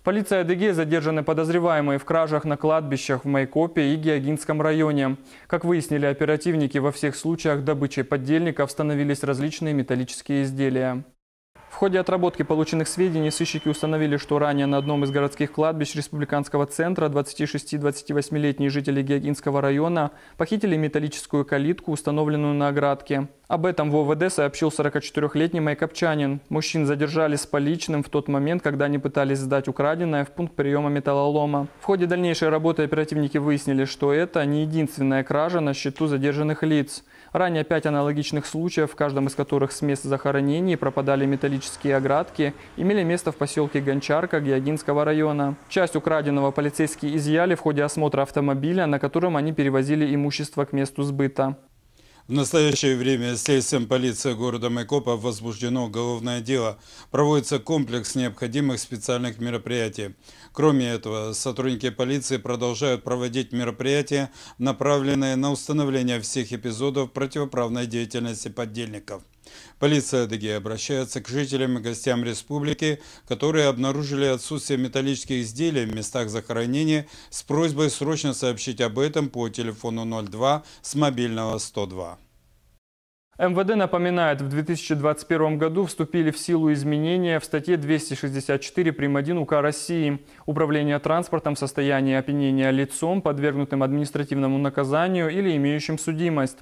В полиции Адыгеи задержаны подозреваемые в кражах на кладбищах в Майкопе и Геогинском районе. Как выяснили оперативники, во всех случаях добычей поддельников становились различные металлические изделия ходе отработки полученных сведений сыщики установили, что ранее на одном из городских кладбищ республиканского центра 26-28-летние жители Геогинского района похитили металлическую калитку, установленную на оградке. Об этом в ОВД сообщил 44-летний майкопчанин. Мужчин задержали с поличным в тот момент, когда они пытались сдать украденное в пункт приема металлолома. В ходе дальнейшей работы оперативники выяснили, что это не единственная кража на счету задержанных лиц. Ранее пять аналогичных случаев, в каждом из которых с мест захоронений пропадали металлические террористические оградки имели место в поселке Гончарка Геогинского района. Часть украденного полицейские изъяли в ходе осмотра автомобиля, на котором они перевозили имущество к месту сбыта. В настоящее время следствием полиции города Майкопа возбуждено уголовное дело. Проводится комплекс необходимых специальных мероприятий. Кроме этого, сотрудники полиции продолжают проводить мероприятия, направленные на установление всех эпизодов противоправной деятельности поддельников. Полиция Адыгея обращается к жителям и гостям республики, которые обнаружили отсутствие металлических изделий в местах захоронения с просьбой срочно сообщить об этом по телефону 02 с мобильного 102. МВД напоминает, в 2021 году вступили в силу изменения в статье 264 прим. 1 УК России. Управление транспортом в состоянии опьянения лицом, подвергнутым административному наказанию или имеющим судимость.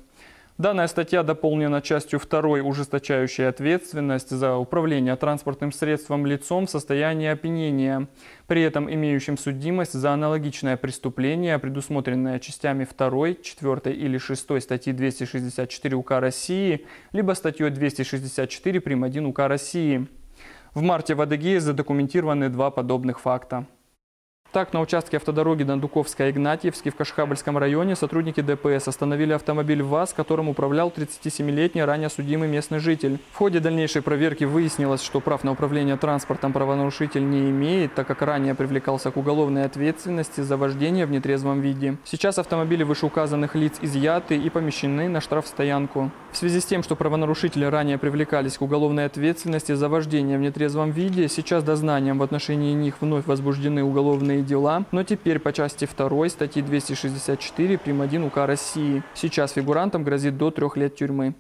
Данная статья дополнена частью 2 ужесточающей ответственность за управление транспортным средством лицом в состоянии опьянения, при этом имеющим судимость за аналогичное преступление, предусмотренное частями 2, 4 или 6 статьи 264 УК России, либо статьей 264 прим. 1 УК России. В марте в Адыгее задокументированы два подобных факта. Так, на участке автодороги дандуковская игнатьевский в Кашхабльском районе сотрудники ДПС остановили автомобиль ВАЗ, которым управлял 37-летний ранее судимый местный житель. В ходе дальнейшей проверки выяснилось, что прав на управление транспортом правонарушитель не имеет, так как ранее привлекался к уголовной ответственности за вождение в нетрезвом виде. Сейчас автомобили вышеуказанных лиц изъяты и помещены на штрафстоянку. В связи с тем, что правонарушители ранее привлекались к уголовной ответственности за вождение в нетрезвом виде, сейчас дознанием в отношении них вновь возбуждены уголовные уголовные дела, но теперь по части 2 статьи 264 прим. 1 УК России. Сейчас фигурантам грозит до трех лет тюрьмы.